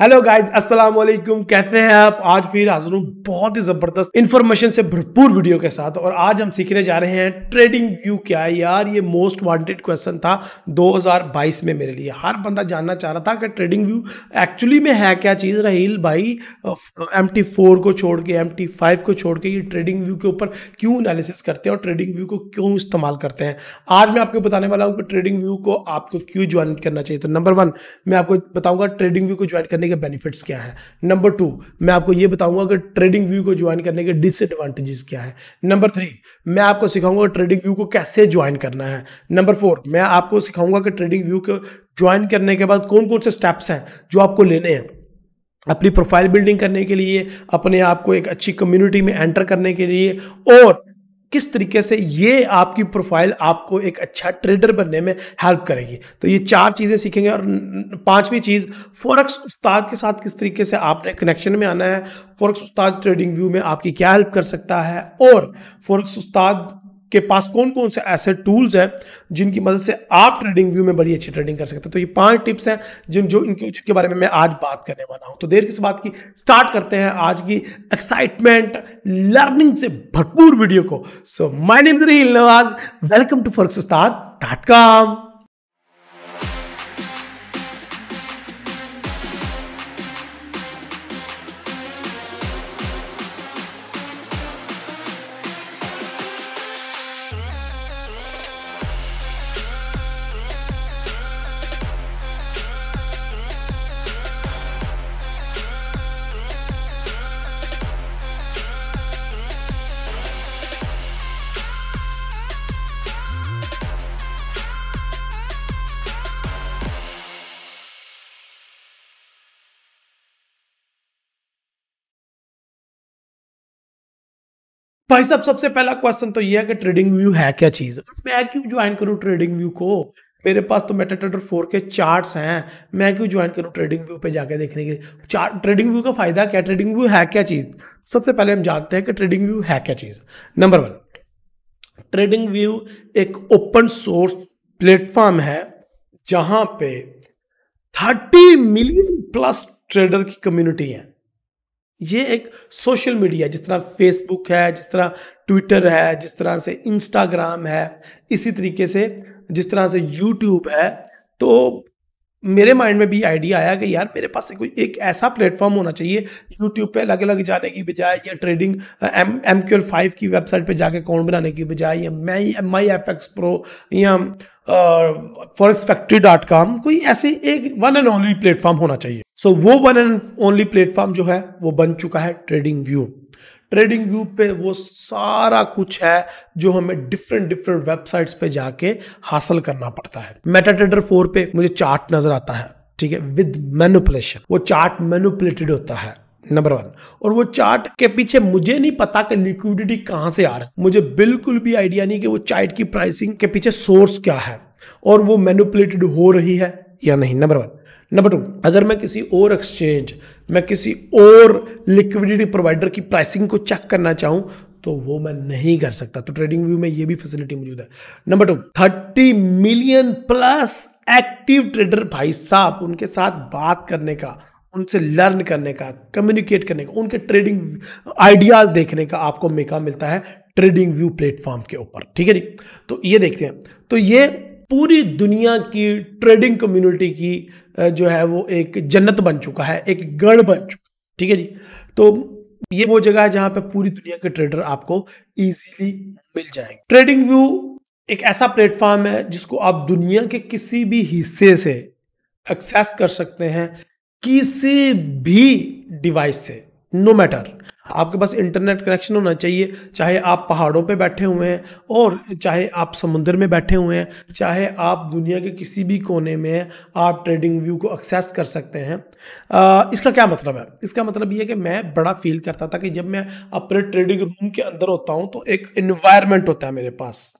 hello guides अस्सलाम वालेकुम कैसे हैं आप आज फिर हाजिर हूँ बहुत ही ज़बरदस्त इन्फॉर्मेशन से भरपूर वीडियो के साथ और आज हम सीखने जा रहे हैं ट्रेडिंग व्यू क्या है यार ये मोस्ट वांटेड क्वेश्चन था 2022 में मेरे लिए हर बंदा जानना चाह रहा था कि ट्रेडिंग व्यू एक्चुअली में है क्या चीज़ रहील भाई एम को छोड़ के एम को छोड़ के ये ट्रेडिंग व्यू के ऊपर क्यों एनालिसिस करते हैं और ट्रेडिंग व्यू को क्यों इस्तेमाल करते हैं आज मैं आपको बताने वाला हूँ कि ट्रेडिंग व्यू को आपको क्यों ज्वाइन करना चाहिए तो नंबर वन मैं आपको बताऊँगा ट्रेडिंग व्यू को ज्वाइन करने करने के बेनिफिट्स क्या है नंबर टू मैं आपको ये बताऊंगा कि ट्रेडिंग व्यू को ज्वाइन करने के डिसएडवांटेजेस क्या है नंबर थ्री मैं आपको सिखाऊंगा ट्रेडिंग व्यू को कैसे ज्वाइन करना है नंबर फोर मैं आपको सिखाऊंगा कि ट्रेडिंग व्यू को ज्वाइन करने के बाद कौन कौन से स्टेप्स हैं जो आपको लेने हैं अपनी प्रोफाइल बिल्डिंग करने के लिए अपने आप को एक अच्छी कम्युनिटी में एंटर करने के लिए और किस तरीके से ये आपकी प्रोफाइल आपको एक अच्छा ट्रेडर बनने में हेल्प करेगी तो ये चार चीज़ें सीखेंगे और पांचवी चीज़ फॉरक्स उस्ताद के साथ किस तरीके से आपने कनेक्शन में आना है फॉरक्स उस्ताद ट्रेडिंग व्यू में आपकी क्या हेल्प कर सकता है और फॉरक्स उस्ताद के पास कौन कौन से ऐसे टूल्स हैं जिनकी मदद से आप ट्रेडिंग व्यू में बड़ी अच्छी ट्रेडिंग कर सकते हैं तो ये पांच टिप्स हैं जिन जो इनके के बारे में मैं आज बात करने वाला हूं तो देर किस बात की स्टार्ट करते हैं आज की एक्साइटमेंट लर्निंग से भरपूर वीडियो को सो माई नेम रही नवाज वेलकम टू फर्क उस्ताद डॉट कॉम भाई साहब सबसे पहला क्वेश्चन तो ये है कि ट्रेडिंग व्यू है क्या चीज मैं क्यों ज्वाइन करूं ट्रेडिंग व्यू को मेरे पास तो मेटाट्रेडर फोर के चार्ट्स हैं मैं क्यों ज्वाइन करूं ट्रेडिंग व्यू पे जाके देखने के चार्ट ट्रेडिंग व्यू का फायदा क्या ट्रेडिंग व्यू है क्या चीज सबसे पहले हम जानते हैं कि ट्रेडिंग व्यू है क्या चीज नंबर वन ट्रेडिंग व्यू एक ओपन सोर्स प्लेटफॉर्म है जहां पे थर्टी मिलियन प्लस ट्रेडर की कम्युनिटी है ये एक सोशल मीडिया जिस तरह फेसबुक है जिस तरह ट्विटर है जिस तरह से इंस्टाग्राम है इसी तरीके से जिस तरह से यूट्यूब है तो मेरे माइंड में भी आइडिया आया कि यार मेरे पास कोई एक ऐसा प्लेटफॉर्म होना चाहिए यूट्यूब पे अलग अलग जाने की बजाय या trading M M Q L five की वेबसाइट पे जाके अकाउंट बनाने की बजाय या my my F X pro या फॉरक्स फैक्ट्री डॉट कॉम कोई ऐसे एक वन एंड ओनली प्लेटफॉर्म होना चाहिए सो so, वो वन एंड ओनली प्लेटफॉर्म जो है वो बन चुका है ट्रेडिंग व्यू ट्रेडिंग व्यू पे वो सारा कुछ है जो हमें डिफरेंट डिफरेंट वेबसाइट्स पे जाके हासिल करना पड़ता है मेटा ट्रेडर फोर पे मुझे चार्ट नजर आता है ठीक है विद मैनुपुलेशन वो चार्ट मैनुपुलेटेड होता है नंबर वन और वो चार्ट के पीछे मुझे नहीं पता कि लिक्विडिटी कहाँ से आ रहा है मुझे बिल्कुल भी आइडिया नहीं कि वो चार्ट की प्राइसिंग के पीछे सोर्स क्या है और वो मैनुपुलेटेड हो रही है या नहीं नंबर वन नंबर टू अगर मैं किसी और एक्सचेंज मैं किसी और लिक्विडिटी प्रोवाइडर की प्राइसिंग को चेक करना चाहूं तो वो मैं नहीं कर सकता तो ट्रेडिंग व्यू में ये भी फैसिलिटी मौजूद है number two thirty million plus active trader भाई साहब उनके साथ बात करने का उनसे लर्न करने का कम्युनिकेट करने का उनके ट्रेडिंग आइडियाज देखने का आपको मेका मिलता है ट्रेडिंग व्यू प्लेटफॉर्म के ऊपर ठीक है जी तो ये देख रहे हैं तो ये पूरी दुनिया की ट्रेडिंग कम्युनिटी की जो है वो एक जन्नत बन चुका है एक गढ़ बन चुका है ठीक है जी तो ये वो जगह है जहां पे पूरी दुनिया के ट्रेडर आपको इजीली मिल जाएंगे ट्रेडिंग व्यू एक ऐसा प्लेटफॉर्म है जिसको आप दुनिया के किसी भी हिस्से से एक्सेस कर सकते हैं किसी भी डिवाइस से नो no मैटर आपके पास इंटरनेट कनेक्शन होना चाहिए चाहे आप पहाड़ों पे बैठे हुए हैं और चाहे आप समुंदर में बैठे हुए हैं चाहे आप दुनिया के किसी भी कोने में आप ट्रेडिंग व्यू को एक्सेस कर सकते हैं आ, इसका क्या मतलब है इसका मतलब ये कि मैं बड़ा फील करता था कि जब मैं अपने ट्रेडिंग रूम के अंदर होता हूँ तो एक इन्वायरमेंट होता है मेरे पास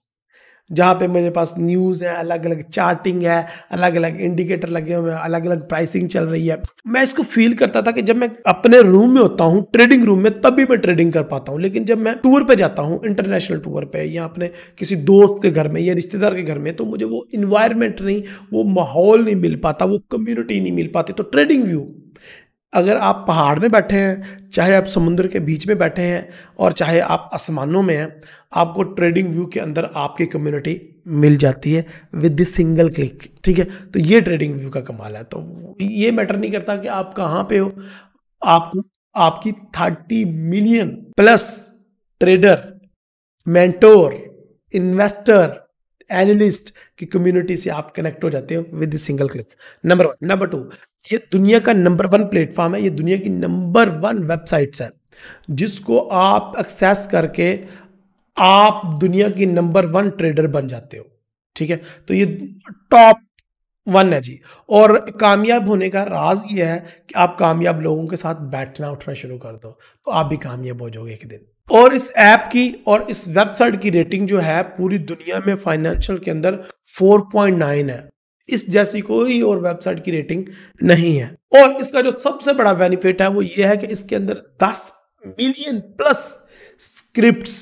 जहाँ पे मेरे पास न्यूज़ है अलग अलग चार्टिंग है अलग अलग इंडिकेटर लगे हुए हैं अलग अलग प्राइसिंग चल रही है मैं इसको फील करता था कि जब मैं अपने रूम में होता हूँ ट्रेडिंग रूम में तब भी मैं ट्रेडिंग कर पाता हूँ लेकिन जब मैं टूर पे जाता हूँ इंटरनेशनल टूर पे या अपने किसी दोस्त के घर में या रिश्तेदार के घर में तो मुझे वो इन्वायरमेंट नहीं वो माहौल नहीं मिल पाता वो कम्युनिटी नहीं मिल पाती तो ट्रेडिंग व्यू अगर आप पहाड़ में बैठे हैं चाहे आप समुद्र के बीच में बैठे हैं और चाहे आप आसमानों में हैं आपको ट्रेडिंग व्यू के अंदर आपकी कम्युनिटी मिल जाती है विद द सिंगल क्लिक ठीक है तो ये ट्रेडिंग व्यू का कमाल है तो ये मैटर नहीं करता कि आप कहाँ पे हो आपको आपकी thirty million plus trader mentor investor analyst की कम्युनिटी से आप कनेक्ट हो जाते हो with single click number one number two ये दुनिया का नंबर वन प्लेटफॉर्म है ये दुनिया की नंबर वन वेबसाइट्स है जिसको आप एक्सेस करके आप दुनिया की नंबर वन ट्रेडर बन जाते हो ठीक है तो ये टॉप वन है जी और कामयाब होने का राज ये है कि आप कामयाब लोगों के साथ बैठना उठना शुरू कर दो तो आप भी कामयाब हो जाओगे एक दिन और इस ऐप की और इस वेबसाइट की रेटिंग जो है पूरी दुनिया में फाइनेंशियल के अंदर 4.9 है इस जैसी कोई और वेबसाइट की रेटिंग नहीं है और इसका जो सबसे बड़ा बेनिफिट है वो ये है कि इसके अंदर 10 मिलियन प्लस स्क्रिप्ट्स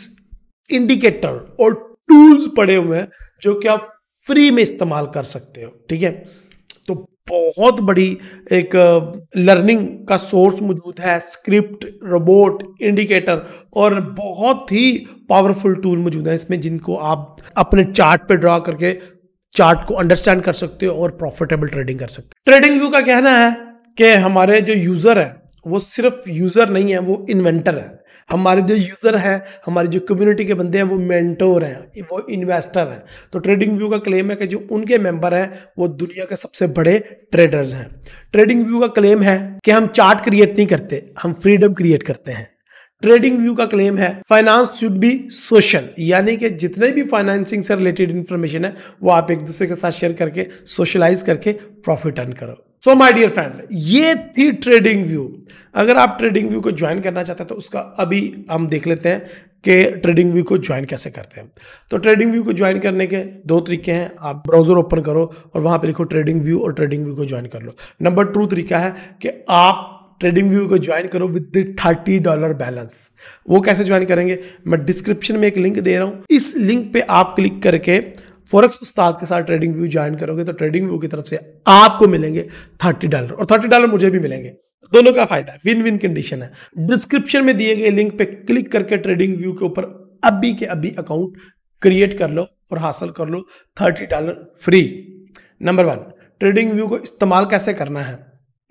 इंडिकेटर और टूल्स पड़े हुए हैं जो कि आप फ्री में इस्तेमाल कर सकते हो ठीक है तो बहुत बड़ी एक लर्निंग का सोर्स मौजूद है स्क्रिप्ट रोबोट इंडिकेटर और बहुत ही पावरफुल टूल मौजूद है इसमें जिनको आप अपने चार्ट पे ड्रा करके चार्ट को अंडरस्टैंड कर सकते हो और प्रॉफिटेबल ट्रेडिंग कर सकते हो ट्रेडिंग व्यू का कहना है कि हमारे जो यूज़र है वो सिर्फ यूज़र नहीं है वो इन्वेंटर है हमारे जो यूज़र हैं हमारी जो कम्युनिटी के बंदे हैं वो मेंटोर हैं वो इन्वेस्टर हैं तो ट्रेडिंग व्यू का क्लेम है कि जो उनके मेंबर हैं वो दुनिया के सबसे बड़े ट्रेडर्स हैं ट्रेडिंग व्यू का क्लेम है कि हम चार्ट क्रिएट नहीं करते हम फ्रीडम क्रिएट करते हैं ट्रेडिंग व्यू का क्लेम है फाइनेंस शुड बी सोशल यानी कि जितने भी फाइनेंसिंग से रिलेटेड इन्फॉर्मेशन है वो आप एक दूसरे के साथ शेयर करके सोशलाइज करके प्रॉफिट अर्न करो सो माय डियर फ्रेंड ये थी ट्रेडिंग व्यू अगर आप ट्रेडिंग व्यू को ज्वाइन करना चाहते हैं तो उसका अभी हम देख लेते हैं कि ट्रेडिंग व्यू को ज्वाइन कैसे करते हैं तो ट्रेडिंग व्यू को ज्वाइन करने के दो तरीके हैं आप ब्राउजर ओपन करो और वहां पे लिखो ट्रेडिंग व्यू और ट्रेडिंग व्यू को ज्वाइन कर लो नंबर टू तरीका है कि आप ट्रेडिंग व्यू को ज्वाइन करो विद थर्टी डॉलर बैलेंस वो कैसे ज्वाइन करेंगे मैं डिस्क्रिप्शन में एक लिंक दे रहा हूँ इस लिंक पे आप क्लिक करके फोरेक्स उस्ताद के साथ ट्रेडिंग व्यू ज्वाइन करोगे तो ट्रेडिंग व्यू की तरफ से आपको मिलेंगे थर्टी डॉलर और थर्टी डॉलर मुझे भी मिलेंगे दोनों का फायदा है विन विन कंडीशन है डिस्क्रिप्शन में दिए गए लिंक पे क्लिक करके ट्रेडिंग व्यू के ऊपर अभी के अभी अकाउंट क्रिएट कर लो और हासिल कर लो thirty dollar free number one trading view को इस्तेमाल कैसे करना है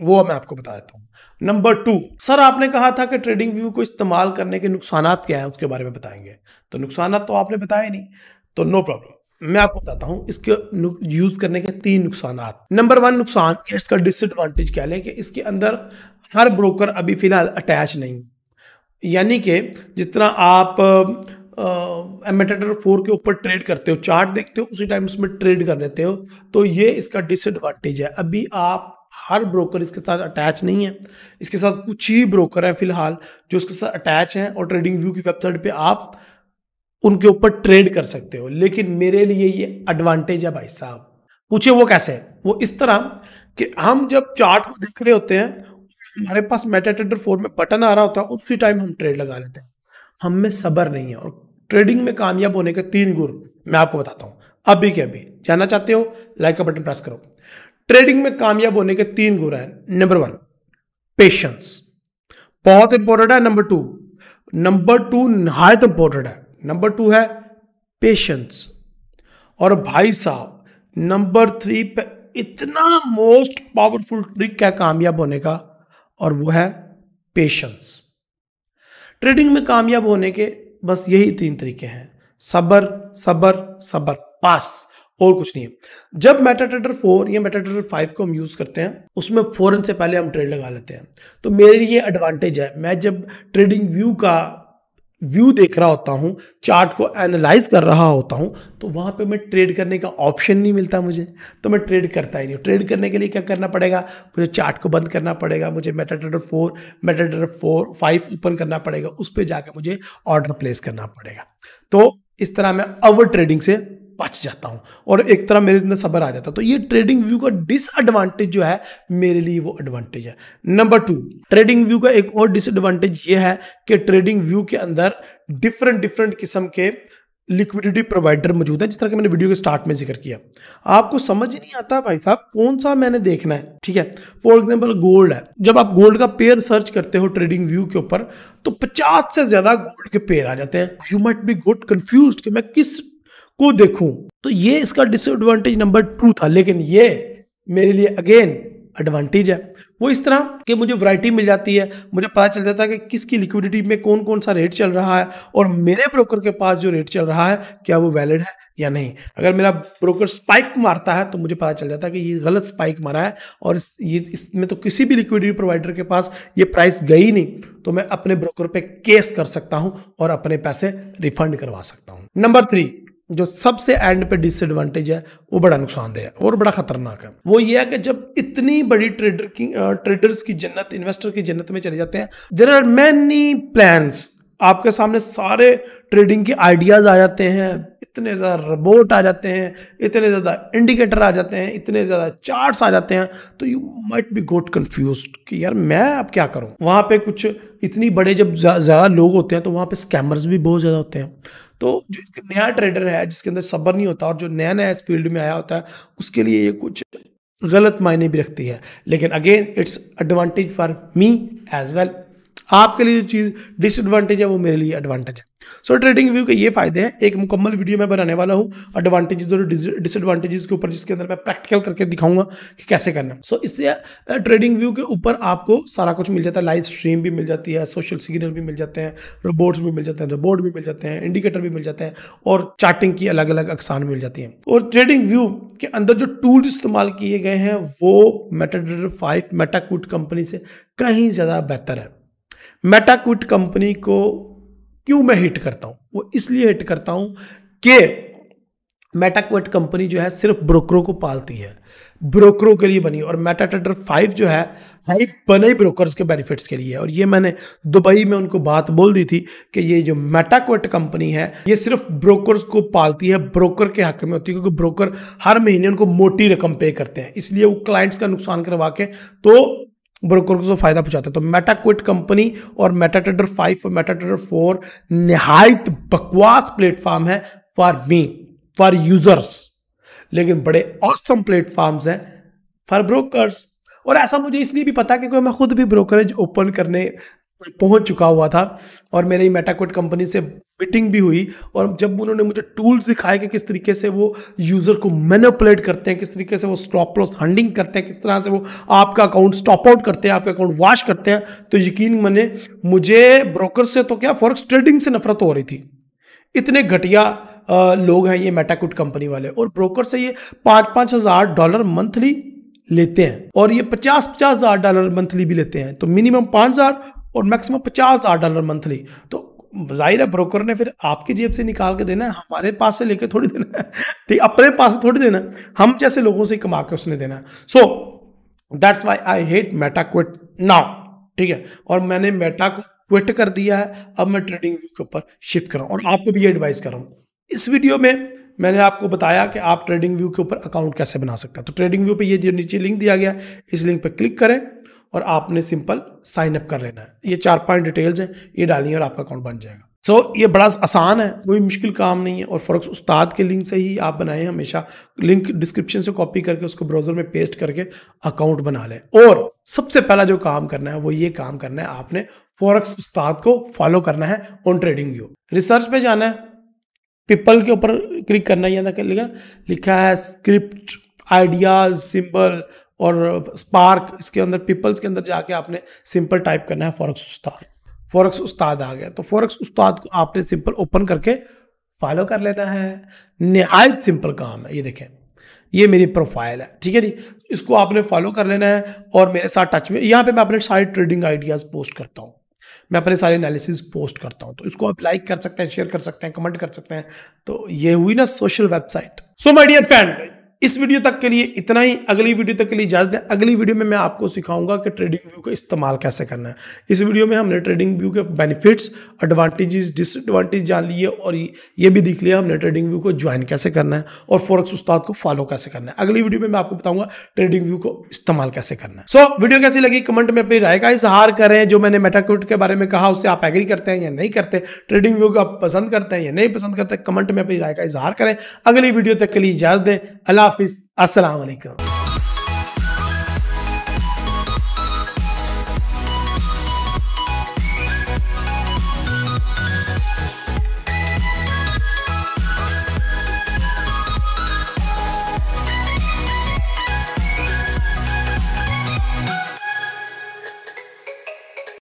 वो मैं आपको बता देता हूँ नंबर टू सर आपने कहा था कि ट्रेडिंग व्यू को इस्तेमाल करने के नुकसान क्या है उसके बारे में बताएंगे तो नुकसान तो आपने बताया नहीं तो नो प्रॉब्लम मैं आपको बताता हूँ इसके यूज करने के तीन नुकसान नंबर वन नुकसान इसका डिसएडवांटेज क्या लें कि इसके अंदर हर ब्रोकर अभी फिलहाल अटैच नहीं यानी कि जितना आप एमेटेटर फोर के ऊपर ट्रेड करते हो चार्ट देखते हो उसी टाइम उसमें ट्रेड कर लेते हो तो ये इसका डिसएडवांटेज है अभी आप हर ब्रोकर इसके साथ अटैच नहीं है इसके साथ कुछ ही ब्रोकर हैं फिलहाल जो इसके साथ अटैच हैं और ट्रेडिंग व्यू की वेबसाइट पे आप उनके ऊपर ट्रेड कर सकते हो लेकिन मेरे लिए ये एडवांटेज है भाई साहब पूछे वो कैसे वो इस तरह कि हम जब चार्ट को देख रहे होते हैं हमारे पास मेटा ट्रेडर फोर में बटन आ रहा होता है उसी टाइम हम ट्रेड लगा लेते हैं हम में सबर नहीं है और ट्रेडिंग में कामयाब होने के तीन गुण मैं आपको बताता हूँ अभी के अभी जानना चाहते हो लाइक का बटन प्रेस करो ट्रेडिंग में कामयाब होने के तीन गुण हैं नंबर वन पेशेंस बहुत इंपॉर्टेंट है नंबर टू नंबर टू नहायत इंपॉर्टेंट है नंबर टू है पेशेंस और भाई साहब नंबर थ्री पे इतना मोस्ट पावरफुल ट्रिक है कामयाब होने का और वो है पेशेंस ट्रेडिंग में कामयाब होने के बस यही तीन तरीके हैं सबर सबर सबर पास और कुछ नहीं है जब ट्रेडर फोर या ट्रेडर फाइव को हम यूज़ करते हैं उसमें फ़ौरन से पहले हम ट्रेड लगा लेते हैं तो मेरे लिए एडवांटेज है मैं जब ट्रेडिंग व्यू का व्यू देख रहा होता हूँ चार्ट को एनालाइज कर रहा होता हूँ तो वहां पे मैं ट्रेड करने का ऑप्शन नहीं मिलता मुझे तो मैं ट्रेड करता ही नहीं ट्रेड करने के लिए क्या करना पड़ेगा मुझे चार्ट को बंद करना पड़ेगा मुझे trader four trader four five open करना पड़ेगा उस पर जाकर मुझे ऑर्डर प्लेस करना पड़ेगा तो इस तरह मैं ओवर ट्रेडिंग से बच जाता हूँ और एक तरह मेरे अंदर सबर आ जाता तो ये ट्रेडिंग व्यू का डिसएडवांटेज जो है मेरे लिए वो एडवांटेज है नंबर टू ट्रेडिंग व्यू का एक और डिसएडवांटेज ये है कि ट्रेडिंग व्यू के अंदर डिफरेंट डिफरेंट किस्म के लिक्विडिटी प्रोवाइडर मौजूद है जिस तरह के मैंने वीडियो के स्टार्ट में जिक्र किया आपको समझ नहीं आता भाई साहब कौन सा मैंने देखना है ठीक है फॉर एग्जाम्पल गोल्ड है जब आप गोल्ड का पेयर सर्च करते हो ट्रेडिंग व्यू के ऊपर तो पचास से ज्यादा गोल्ड के पेयर आ जाते हैं you might be good confuse कि मैं किस को देखूं तो ये इसका डिसएडवांटेज नंबर टू था लेकिन ये मेरे लिए अगेन एडवांटेज है वो इस तरह कि मुझे वैरायटी मिल जाती है मुझे पता चल जाता है कि किसकी लिक्विडिटी में कौन कौन सा रेट चल रहा है और मेरे ब्रोकर के पास जो रेट चल रहा है क्या वो वैलिड है या नहीं अगर मेरा ब्रोकर स्पाइक मारता है तो मुझे पता चल जाता है कि ये गलत स्पाइक मारा है और ये इसमें तो किसी भी लिक्विडिटी प्रोवाइडर के पास ये प्राइस गई नहीं तो मैं अपने ब्रोकर पर केस कर सकता हूँ और अपने पैसे रिफंड करवा सकता हूँ नंबर थ्री जो सबसे एंड पे डिसएडवांटेज है वो बड़ा नुकसानदेह है और बड़ा खतरनाक है वो ये है कि जब इतनी बड़ी ट्रेडर की ट्रेडर्स की जन्नत इन्वेस्टर की जन्नत में चले जाते हैं देर आर मैनी प्लान्स आपके सामने सारे ट्रेडिंग के आइडियाज आ जाते हैं इतने ज़्यादा रोबोट आ जाते हैं इतने ज़्यादा इंडिकेटर आ जाते हैं इतने ज़्यादा चार्ट्स आ जाते हैं तो you might be got confuse कि यार मैं अब क्या करूँ वहाँ पे कुछ इतनी बड़े जब ज़्यादा लोग होते हैं तो वहाँ पे स्कैमर्स भी बहुत ज़्यादा होते हैं तो जो एक नया ट्रेडर है जिसके अंदर सब्र नहीं होता और जो नया नया इस फील्ड में आया होता है उसके लिए ये कुछ गलत मायने भी रखती है लेकिन again it's advantage for me as well आपके लिए जो चीज़ डिसएडवांटेज है वो मेरे लिए एडवांटेज है सो ट्रेडिंग व्यू के ये फायदे हैं एक मुकम्मल वीडियो मैं बनाने वाला हूँ एडवांटेजेस और डिसएडवांटेजेस के ऊपर जिसके अंदर मैं प्रैक्टिकल करके दिखाऊंगा कि कैसे करना सो so, इससे ट्रेडिंग व्यू के ऊपर आपको सारा कुछ मिल जाता है लाइव स्ट्रीम भी मिल जाती है सोशल सिग्नल भी मिल जाते हैं रोबोट्स भी मिल जाते हैं रोबोट भी मिल जाते हैं इंडिकेटर भी मिल जाते हैं और चार्टिंग की अलग अलग अकसान मिल जाती है और ट्रेडिंग व्यू के अंदर जो टूल्स इस्तेमाल किए गए हैं वो मेटाडेटर फाइव मेटाकूट कंपनी से कहीं ज़्यादा बेहतर है मेटाक्विट कंपनी को क्यों मैं हिट करता हूँ वो इसलिए हिट करता हूं कि मेटाक्विट कंपनी जो है सिर्फ ब्रोकरों को पालती है ब्रोकरों के लिए बनी और मेटा ट्रेडर फाइव जो है हाइप बने ही ब्रोकर्स के बेनिफिट्स के लिए है और ये मैंने दुबई में उनको बात बोल दी थी कि ये जो मेटाक्वेट कंपनी है ये सिर्फ ब्रोकर्स को पालती है ब्रोकर के हक में होती है क्योंकि ब्रोकर हर महीने उनको मोटी रकम पे करते हैं इसलिए वो क्लाइंट्स का नुकसान करवा के तो ब्रोकर को तो फायदा पहुंचाते हैं तो मेटा क्विट कंपनी और मेटा ट्रेडर फाइव और मेटा ट्रेडर फोर निहायत बकवास प्लेटफॉर्म है फॉर मी फॉर यूजर्स लेकिन बड़े ऑस्टम प्लेटफॉर्म्स हैं फॉर ब्रोकर्स और ऐसा मुझे इसलिए भी पता क्योंकि मैं खुद भी ब्रोकरेज ओपन करने पहुंच चुका हुआ था और मेरी मेटाक्विट कंपनी से मीटिंग भी हुई और जब उन्होंने मुझे टूल्स दिखाए कि किस तरीके से वो यूज़र को मैनिपुलेट करते हैं किस तरीके से वो स्टॉप लॉस हंडिंग करते हैं किस तरह से वो आपका अकाउंट स्टॉप आउट करते हैं आपका अकाउंट वॉश करते हैं तो यकीन मैंने मुझे ब्रोकर से तो क्या फॉरक्स ट्रेडिंग से नफरत हो रही थी इतने घटिया लोग हैं ये मेटाकुट कंपनी वाले और ब्रोकर से ये पाँच पाँच हज़ार डॉलर मंथली लेते हैं और ये पचास पचास हज़ार डॉलर मंथली भी लेते हैं तो मिनिमम पाँच हज़ार और मैक्सिमम पचास आठ डॉलर मंथली तो जाहिर है ब्रोकर ने फिर आपकी जेब से निकाल के देना है हमारे पास से लेके थोड़ी देना है ठीक अपने पास थोड़ी देना है हम जैसे लोगों से कमा के उसने देना है so that's why I hate MetaQuotes now ठीक है और मैंने मेटा को क्विट कर दिया है अब मैं ट्रेडिंग व्यू के ऊपर शिफ्ट कर रहा हूँ और आपको भी ये एडवाइस कर रहा हूँ इस वीडियो में मैंने आपको बताया कि आप ट्रेडिंग व्यू के ऊपर अकाउंट कैसे बना सकते हैं तो ट्रेडिंग व्यू पे ये जो नीचे लिंक दिया गया इस लिंक पे क्लिक करें और आपने सिंपल साइन अप कर लेना है ये चार पांच डिटेल्स हैं ये है और आपका अकाउंट बन जाएगा सो so, ये बड़ा आसान है कोई मुश्किल काम नहीं है और फॉरक्स उस्ताद के लिंक से ही आप बनाएं हमेशा लिंक डिस्क्रिप्शन से कॉपी करके उसको ब्राउज़र में पेस्ट करके अकाउंट बना लें और सबसे पहला जो काम करना है वो ये काम करना है आपने फॉरक्स उस्ताद को फॉलो करना है ऑन ट्रेडिंग व्यू रिसर्च पे जाना है पिपल के ऊपर क्लिक करना है लिखा लिखा है स्क्रिप्ट आइडियाज सिंबल और स्पार्क इसके अंदर पीपल्स के अंदर जाके आपने सिंपल टाइप करना है फॉरक्स उस्ताद फॉरक्स उस्ताद आ गया तो फॉरक्स उस्ताद को आपने सिंपल ओपन करके फॉलो कर लेना है नहायत सिंपल काम है ये देखें ये मेरी प्रोफाइल है ठीक है जी इसको आपने फॉलो कर लेना है और मेरे साथ टच में यहाँ पे मैं अपने सारे ट्रेडिंग आइडियाज़ पोस्ट करता हूँ मैं अपने सारे एनालिसिस पोस्ट करता हूँ तो इसको आप लाइक कर सकते हैं शेयर कर सकते हैं कमेंट कर सकते हैं तो ये हुई ना social website so my dear friend इस वीडियो तक के लिए इतना ही अगली वीडियो तक के लिए इजाजत है अगली वीडियो में मैं आपको सिखाऊंगा कि ट्रेडिंग व्यू का इस्तेमाल कैसे करना है इस वीडियो में हमने ट्रेडिंग व्यू के बेनिफिट्स एडवांटेजेस डिसएडवांटेज जान लिए और ये भी देख लिया हमने ट्रेडिंग व्यू को ज्वाइन कैसे करना है और फोरक्स उस्ताद को फॉलो कैसे करना है अगली वीडियो में मैं आपको बताऊंगा ट्रेडिंग व्यू को इस्तेमाल कैसे करना है सो so, वीडियो कैसी लगी कमेंट में अपनी राय का इजहार करें जो मैंने मेटाक्विट के बारे में कहा उसे आप एग्री करते हैं या नहीं करते ट्रेडिंग व्यू को आप पसंद करते हैं या नहीं पसंद करते कमेंट में अपनी राय का इजहार करें अगली वीडियो तक के लिए इजाजत दें अल्लाह हाफिज असलकम